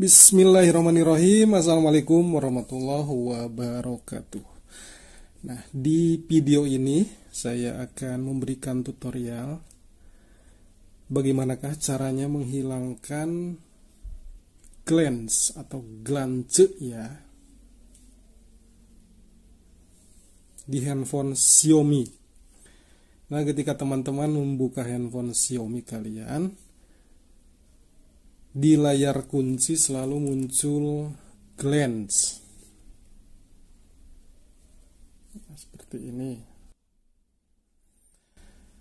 Bismillahirrahmanirrahim Assalamualaikum warahmatullahi wabarakatuh Nah di video ini saya akan memberikan tutorial Bagaimanakah caranya menghilangkan glance atau glance ya Di handphone Xiaomi Nah ketika teman-teman membuka handphone Xiaomi kalian di layar kunci selalu muncul glance ya, seperti ini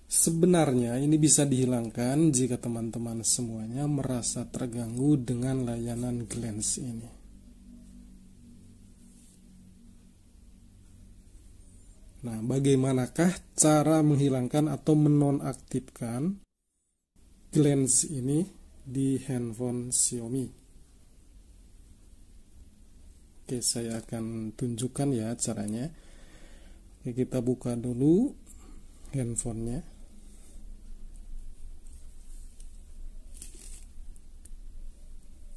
sebenarnya ini bisa dihilangkan jika teman-teman semuanya merasa terganggu dengan layanan glance ini Nah, bagaimanakah cara menghilangkan atau menonaktifkan glance ini di handphone Xiaomi. Oke, saya akan tunjukkan ya caranya. Oke, kita buka dulu handphonenya.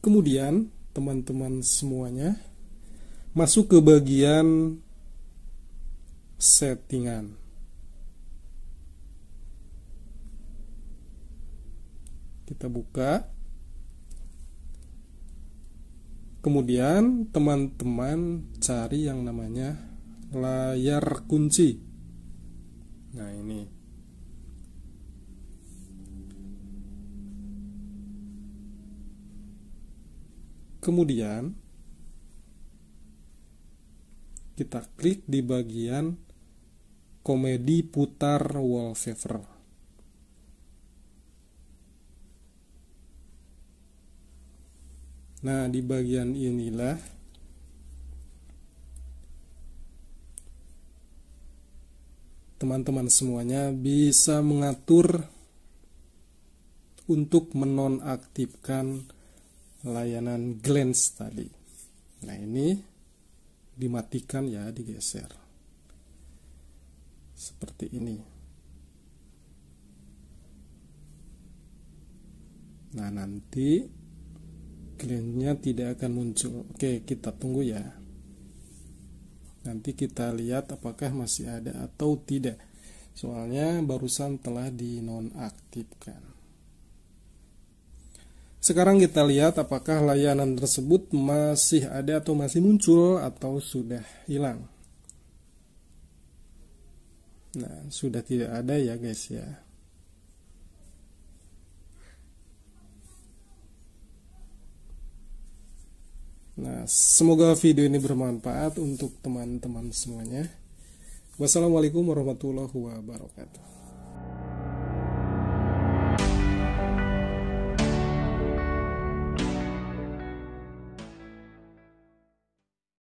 Kemudian, teman-teman semuanya, masuk ke bagian settingan. Kita buka. Kemudian teman-teman cari yang namanya layar kunci. Nah, ini. Kemudian kita klik di bagian komedi putar wallpaper. Nah, di bagian inilah teman-teman semuanya bisa mengatur untuk menonaktifkan layanan glance tadi. Nah, ini dimatikan ya, digeser. Seperti ini. Nah, nanti kliennya tidak akan muncul oke kita tunggu ya nanti kita lihat apakah masih ada atau tidak soalnya barusan telah dinonaktifkan sekarang kita lihat apakah layanan tersebut masih ada atau masih muncul atau sudah hilang nah sudah tidak ada ya guys ya Nah, semoga video ini bermanfaat untuk teman-teman semuanya. Wassalamualaikum warahmatullahi wabarakatuh.